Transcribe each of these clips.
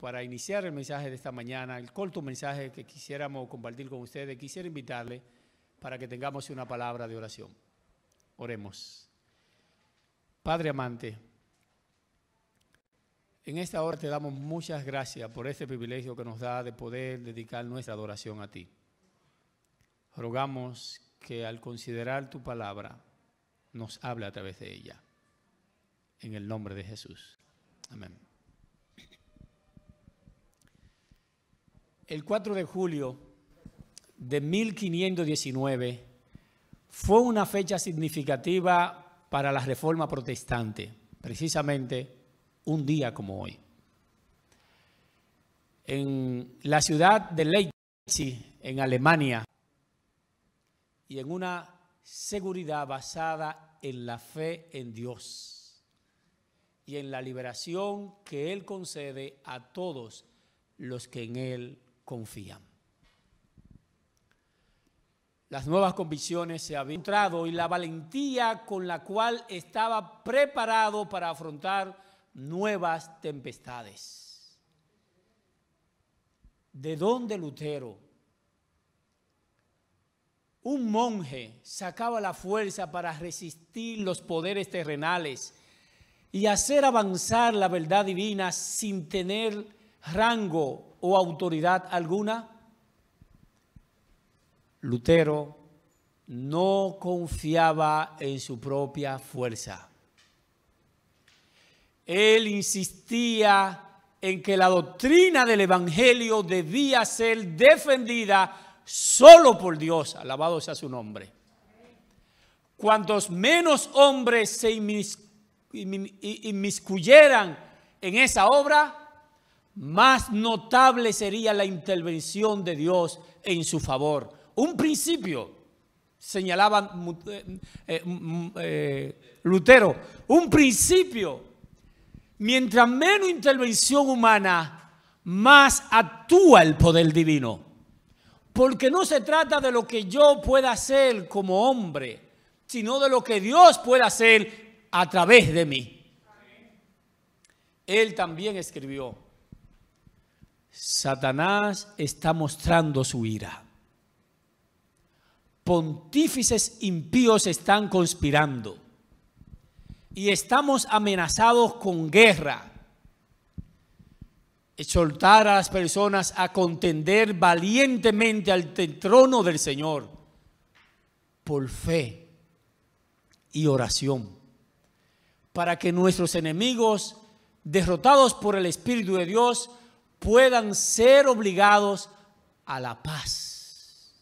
para iniciar el mensaje de esta mañana, el corto mensaje que quisiéramos compartir con ustedes, quisiera invitarle para que tengamos una palabra de oración. Oremos. Padre amante, en esta hora te damos muchas gracias por este privilegio que nos da de poder dedicar nuestra adoración a ti. Rogamos que al considerar tu palabra nos hable a través de ella. En el nombre de Jesús. Amén. el 4 de julio de 1519 fue una fecha significativa para la Reforma Protestante, precisamente un día como hoy. En la ciudad de Leipzig, en Alemania, y en una seguridad basada en la fe en Dios y en la liberación que Él concede a todos los que en Él confían. Las nuevas convicciones se habían encontrado y la valentía con la cual estaba preparado para afrontar nuevas tempestades. ¿De dónde Lutero? Un monje sacaba la fuerza para resistir los poderes terrenales y hacer avanzar la verdad divina sin tener rango o autoridad alguna? Lutero no confiaba en su propia fuerza. Él insistía en que la doctrina del Evangelio debía ser defendida solo por Dios, alabado sea su nombre. Cuantos menos hombres se inmiscuyeran en esa obra, más notable sería la intervención de Dios en su favor. Un principio, señalaba eh, eh, eh, Lutero, un principio. Mientras menos intervención humana, más actúa el poder divino. Porque no se trata de lo que yo pueda hacer como hombre, sino de lo que Dios pueda hacer a través de mí. Él también escribió Satanás está mostrando su ira. Pontífices impíos están conspirando. Y estamos amenazados con guerra. Exhortar a las personas a contender valientemente al trono del Señor por fe y oración. Para que nuestros enemigos, derrotados por el Espíritu de Dios, puedan ser obligados a la paz.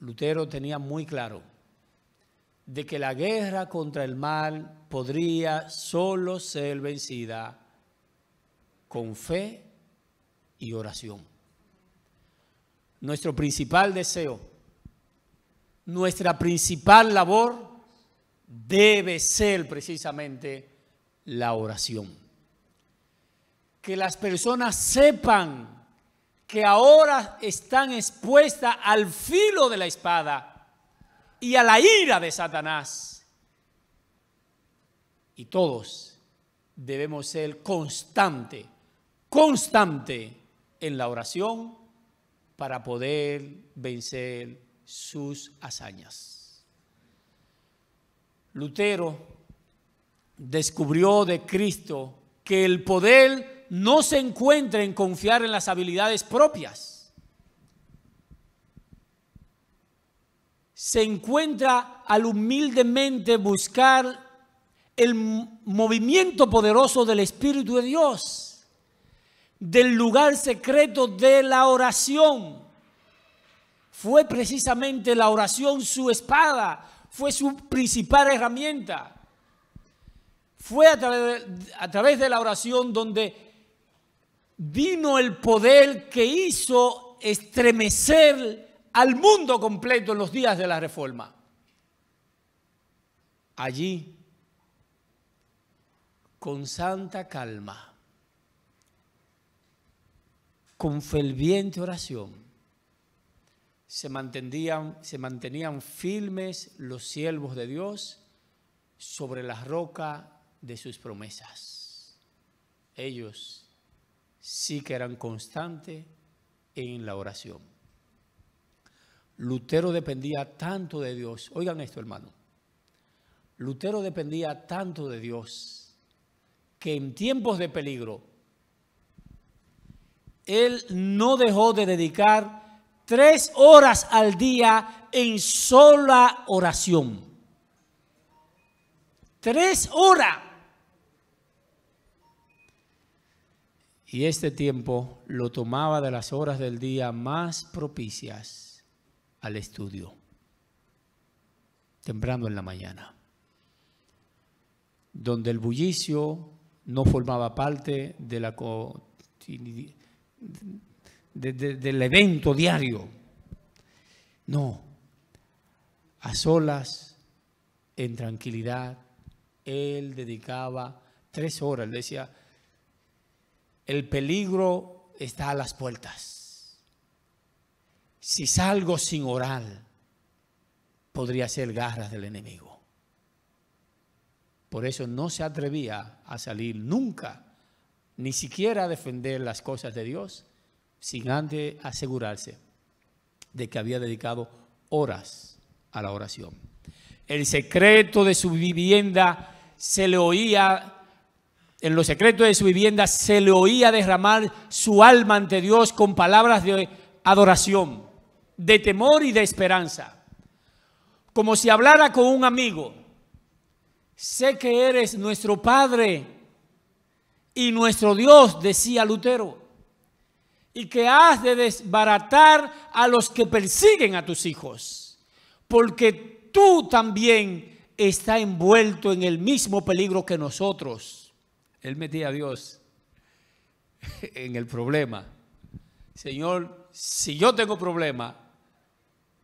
Lutero tenía muy claro de que la guerra contra el mal podría solo ser vencida con fe y oración. Nuestro principal deseo, nuestra principal labor debe ser precisamente la oración que las personas sepan que ahora están expuestas al filo de la espada y a la ira de Satanás. Y todos debemos ser constante, constante en la oración para poder vencer sus hazañas. Lutero descubrió de Cristo que el poder no se encuentra en confiar en las habilidades propias. Se encuentra al humildemente buscar el movimiento poderoso del Espíritu de Dios, del lugar secreto de la oración. Fue precisamente la oración su espada, fue su principal herramienta. Fue a, través de la oración donde vino el poder que hizo estremecer al mundo completo en los días de la reforma. Allí, con santa calma, con ferviente oración, se mantenían, se mantenían firmes los siervos de Dios sobre la roca de sus promesas. Ellos sí que eran constantes en la oración. Lutero dependía tanto de Dios. Oigan esto, hermano. Lutero dependía tanto de Dios que en tiempos de peligro, él no dejó de dedicar tres horas al día en sola oración. Tres horas y este tiempo lo tomaba de las horas del día más propicias al estudio, temprano en la mañana, donde el bullicio no formaba parte del evento diario. No, a solas, en tranquilidad, él dedicaba tres horas, le decía, el peligro está a las puertas. Si salgo sin orar, podría ser garras del enemigo. Por eso no se atrevía a salir nunca, ni siquiera a defender las cosas de Dios, sin antes asegurarse de que había dedicado horas a la oración. El secreto de su vivienda se le oía en los secretos de su vivienda, se le oía derramar su alma ante Dios con palabras de adoración, de temor y de esperanza. Como si hablara con un amigo. Sé que eres nuestro Padre y nuestro Dios, decía Lutero, y que has de desbaratar a los que persiguen a tus hijos, porque tú también estás envuelto en el mismo peligro que nosotros. Él metía a Dios en el problema. Señor, si yo tengo problema,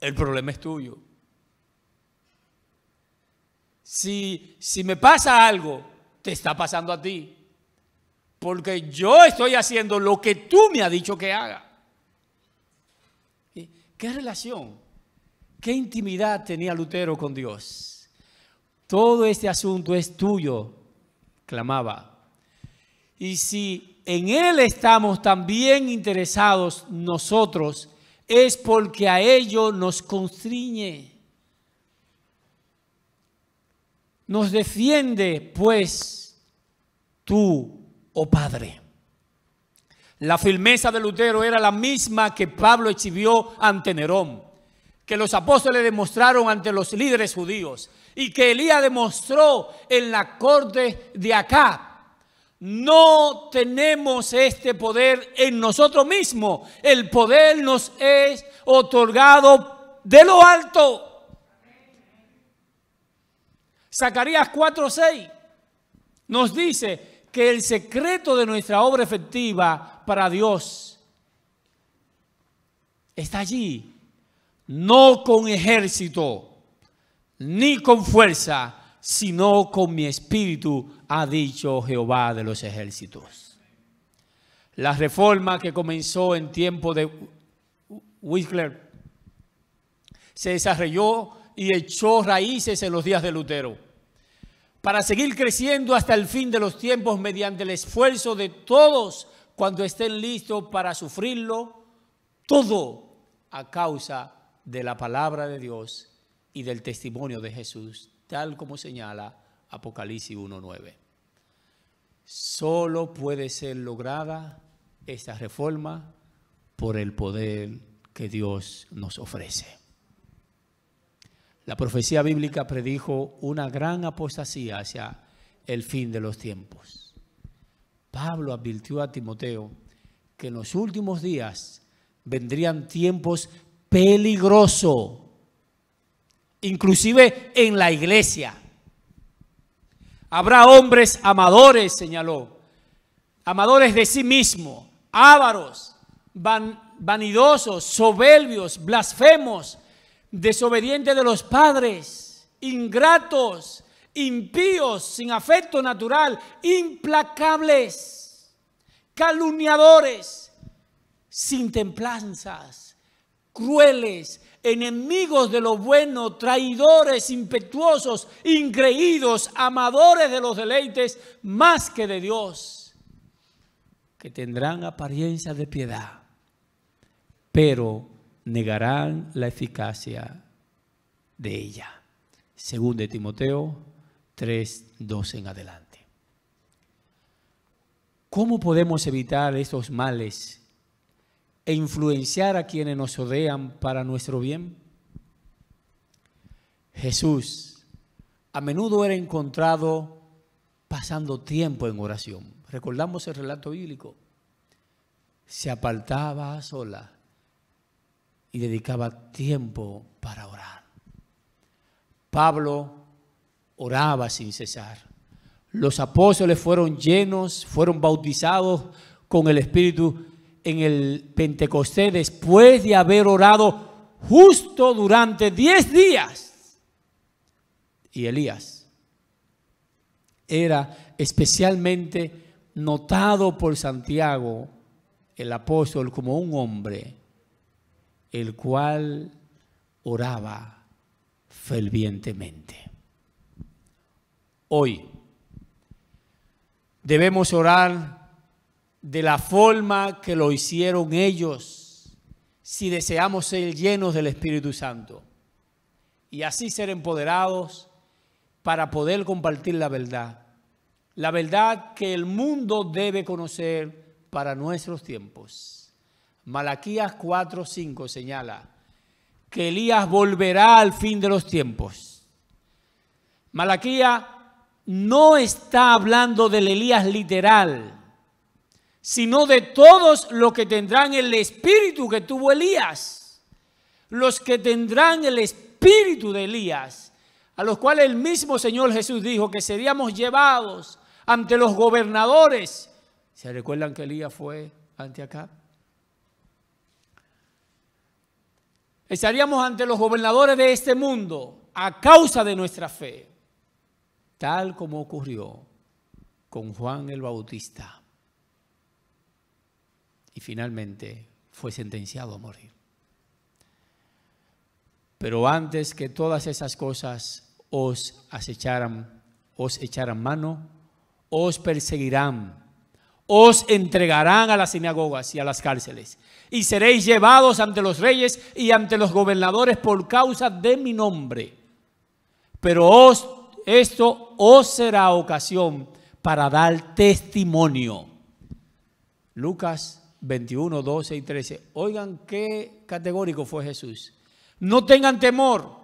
el problema es tuyo. Si, si me pasa algo, te está pasando a ti. Porque yo estoy haciendo lo que tú me has dicho que haga. ¿Qué relación? ¿Qué intimidad tenía Lutero con Dios? Todo este asunto es tuyo, clamaba y si en Él estamos también interesados nosotros, es porque a ello nos constriñe. Nos defiende, pues, tú, oh Padre. La firmeza de Lutero era la misma que Pablo exhibió ante Nerón, que los apóstoles demostraron ante los líderes judíos y que Elías demostró en la corte de Acá. No tenemos este poder en nosotros mismos. El poder nos es otorgado de lo alto. Zacarías 4:6 nos dice que el secreto de nuestra obra efectiva para Dios está allí, no con ejército ni con fuerza, sino con mi espíritu, ha dicho Jehová de los ejércitos. La reforma que comenzó en tiempo de Whistler se desarrolló y echó raíces en los días de Lutero, para seguir creciendo hasta el fin de los tiempos mediante el esfuerzo de todos cuando estén listos para sufrirlo, todo a causa de la palabra de Dios y del testimonio de Jesús, tal como señala Apocalipsis 1.9. Solo puede ser lograda esta reforma por el poder que Dios nos ofrece. La profecía bíblica predijo una gran apostasía hacia el fin de los tiempos. Pablo advirtió a Timoteo que en los últimos días vendrían tiempos peligrosos, inclusive en la iglesia. Habrá hombres amadores, señaló, amadores de sí mismo, ávaros, vanidosos, soberbios, blasfemos, desobedientes de los padres, ingratos, impíos, sin afecto natural, implacables, calumniadores, sin templanzas, crueles, enemigos de lo bueno, traidores, impetuosos, increídos, amadores de los deleites más que de Dios, que tendrán apariencia de piedad, pero negarán la eficacia de ella. Según de Timoteo 3, 2 en adelante. ¿Cómo podemos evitar estos males e influenciar a quienes nos rodean para nuestro bien? Jesús a menudo era encontrado pasando tiempo en oración. Recordamos el relato bíblico. Se apartaba sola y dedicaba tiempo para orar. Pablo oraba sin cesar. Los apóstoles fueron llenos, fueron bautizados con el Espíritu en el Pentecostés, después de haber orado justo durante 10 días. Y Elías era especialmente notado por Santiago, el apóstol, como un hombre, el cual oraba fervientemente. Hoy debemos orar de la forma que lo hicieron ellos si deseamos ser llenos del Espíritu Santo y así ser empoderados para poder compartir la verdad, la verdad que el mundo debe conocer para nuestros tiempos. Malaquías 4:5 señala que Elías volverá al fin de los tiempos. Malaquías no está hablando del Elías literal, sino de todos los que tendrán el espíritu que tuvo Elías, los que tendrán el espíritu de Elías, a los cuales el mismo Señor Jesús dijo que seríamos llevados ante los gobernadores. ¿Se recuerdan que Elías fue ante acá? Estaríamos ante los gobernadores de este mundo a causa de nuestra fe, tal como ocurrió con Juan el Bautista y finalmente fue sentenciado a morir. Pero antes que todas esas cosas os acecharan, os echarán mano, os perseguirán, os entregarán a las sinagogas y a las cárceles, y seréis llevados ante los reyes y ante los gobernadores por causa de mi nombre. Pero os, esto os será ocasión para dar testimonio. Lucas 21, 12 y 13. Oigan qué categórico fue Jesús. No tengan temor.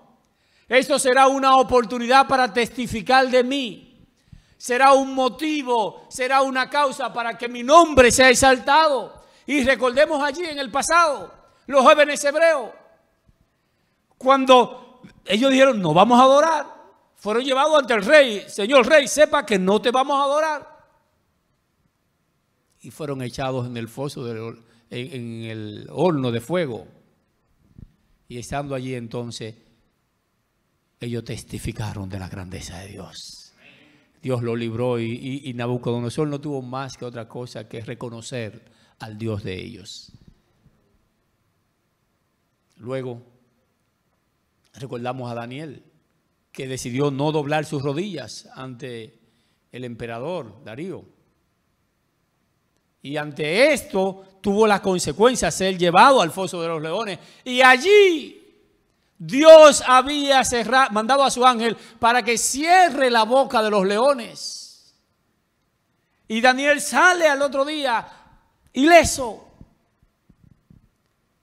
Esto será una oportunidad para testificar de mí. Será un motivo, será una causa para que mi nombre sea exaltado. Y recordemos allí en el pasado, los jóvenes hebreos, cuando ellos dijeron, no vamos a adorar, fueron llevados ante el rey. Señor rey, sepa que no te vamos a adorar y fueron echados en el foso, en, el horno de fuego. Y estando allí entonces, ellos testificaron de la grandeza de Dios. Dios lo libró y, y, Nabucodonosor no tuvo más que otra cosa que reconocer al Dios de ellos. Luego, recordamos a Daniel, que decidió no doblar sus rodillas ante el emperador Darío. Y ante esto tuvo las consecuencias, ser llevado al foso de los leones. Y allí Dios había mandado a su ángel para que cierre la boca de los leones. Y Daniel sale al otro día ileso.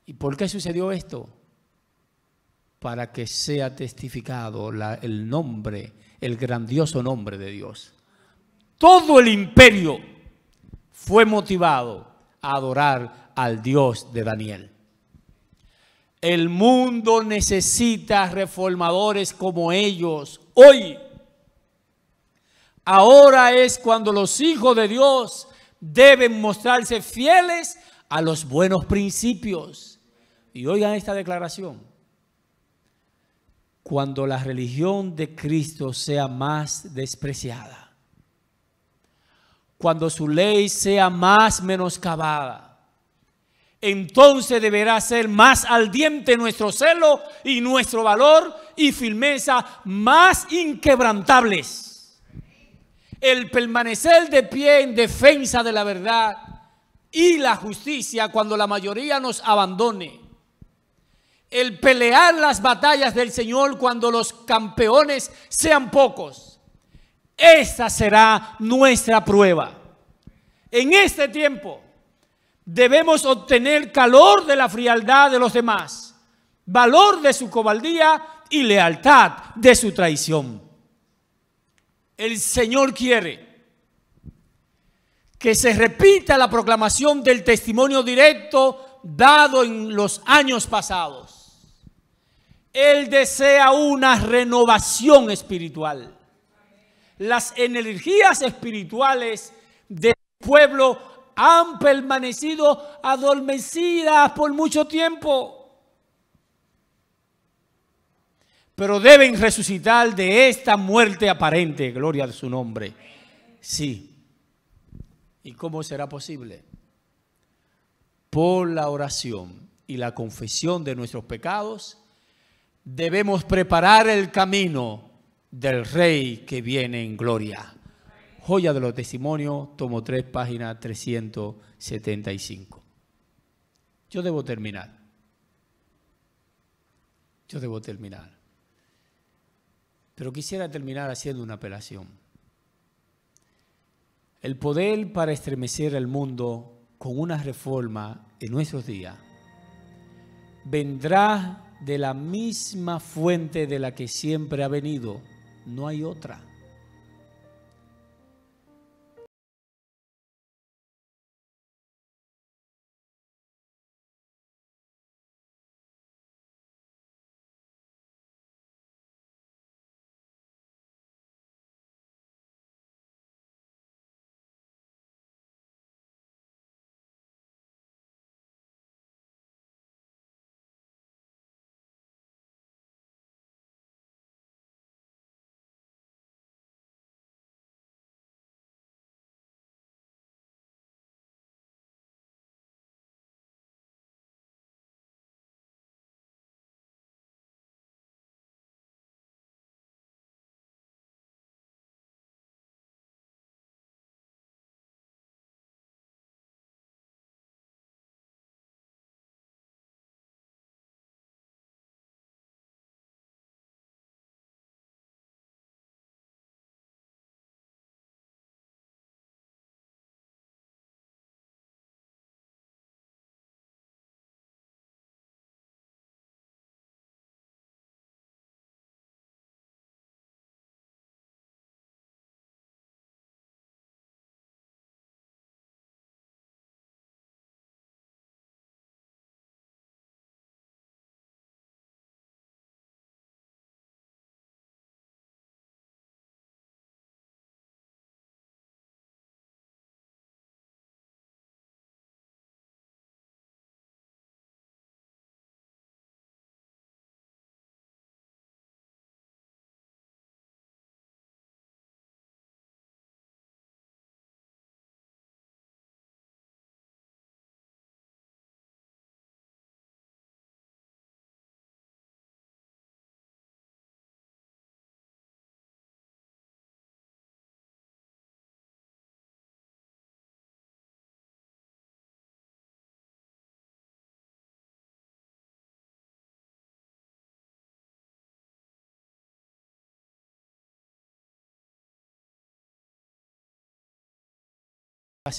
¿Y por qué sucedió esto? Para que sea testificado el nombre, el grandioso nombre de Dios. Todo el imperio fue motivado a adorar al Dios de Daniel. El mundo necesita reformadores como ellos hoy. Ahora es cuando los hijos de Dios deben mostrarse fieles a los buenos principios. Y oigan esta declaración. Cuando la religión de Cristo sea más despreciada cuando su ley sea más menoscabada. Entonces deberá ser más al diente nuestro celo y nuestro valor y firmeza más inquebrantables. El permanecer de pie en defensa de la verdad y la justicia cuando la mayoría nos abandone. El pelear las batallas del Señor cuando los campeones sean pocos esa será nuestra prueba. En este tiempo debemos obtener calor de la frialdad de los demás, valor de su cobardía y lealtad de su traición. El Señor quiere que se repita la proclamación del testimonio directo dado en los años pasados. Él desea una renovación espiritual las energías espirituales del pueblo han permanecido adormecidas por mucho tiempo. Pero deben resucitar de esta muerte aparente, gloria a su nombre. Sí. ¿Y cómo será posible? Por la oración y la confesión de nuestros pecados, debemos preparar el camino del Rey que viene en gloria. Joya de los Testimonios, tomo 3, página 375. Yo debo terminar. Yo debo terminar. Pero quisiera terminar haciendo una apelación. El poder para estremecer el mundo con una reforma en nuestros días vendrá de la misma fuente de la que siempre ha venido no hay otra.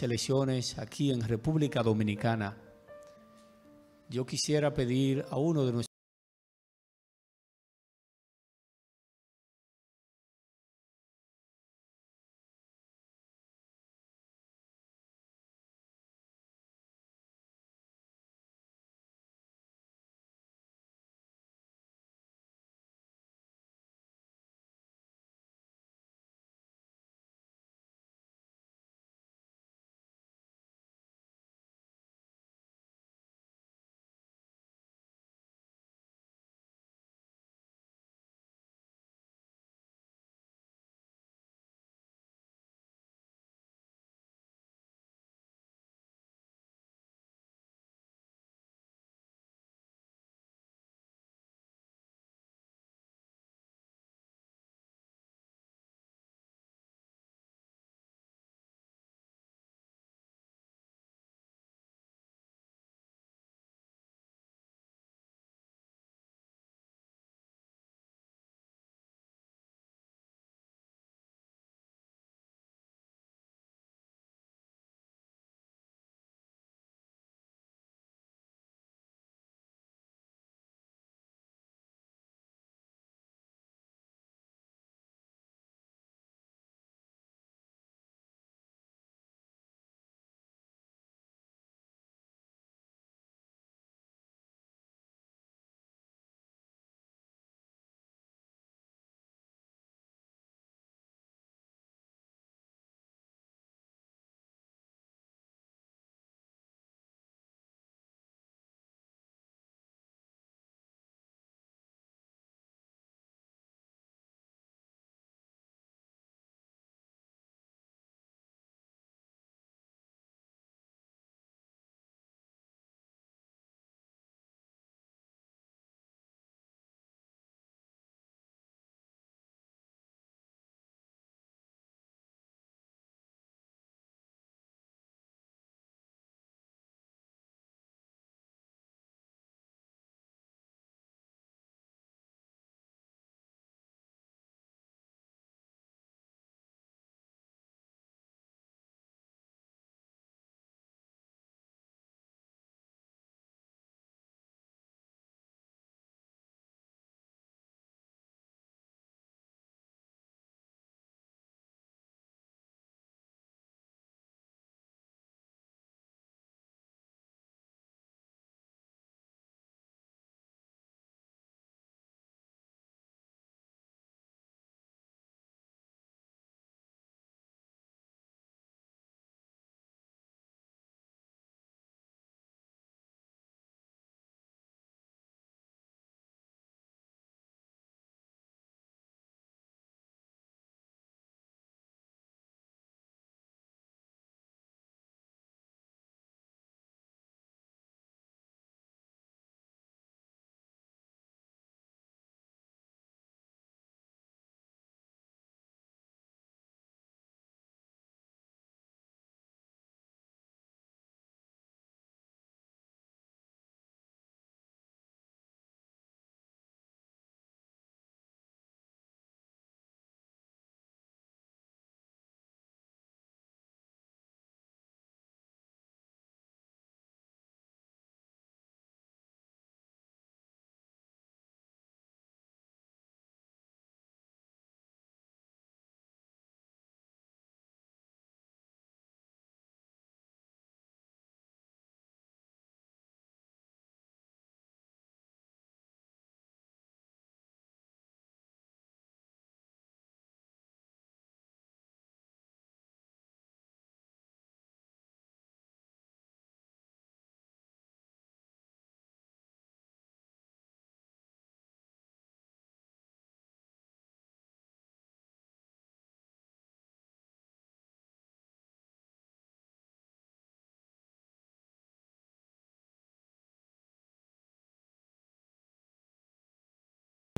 elecciones aquí en República Dominicana, yo quisiera pedir a uno de nuestros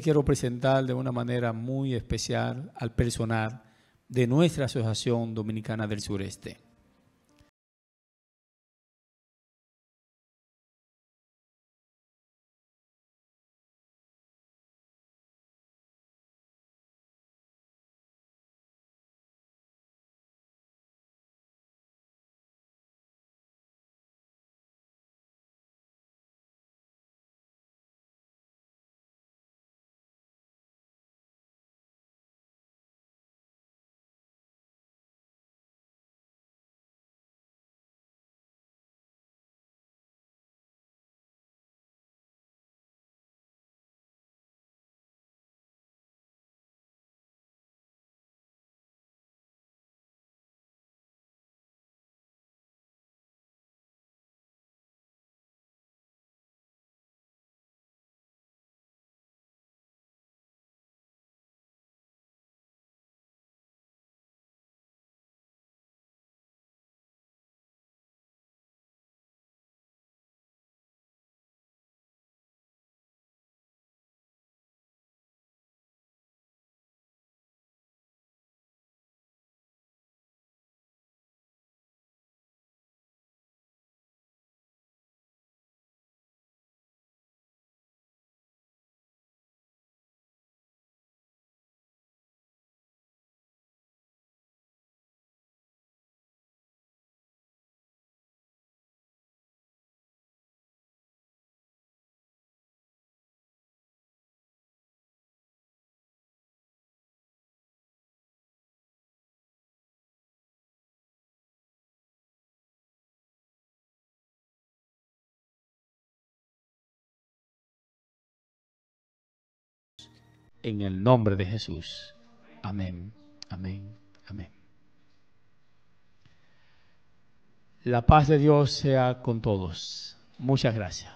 quiero presentar de una manera muy especial al personal de nuestra Asociación Dominicana del Sureste. en el nombre de Jesús. Amén, amén, amén. La paz de Dios sea con todos. Muchas gracias.